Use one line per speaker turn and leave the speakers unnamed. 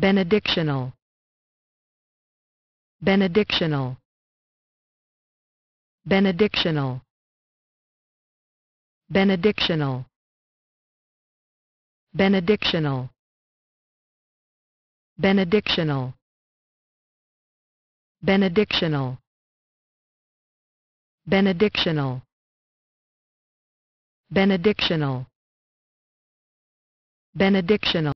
benedictional benedictional benedictional benedictional benedictional benedictional benedictional benedictional benedictional benedictional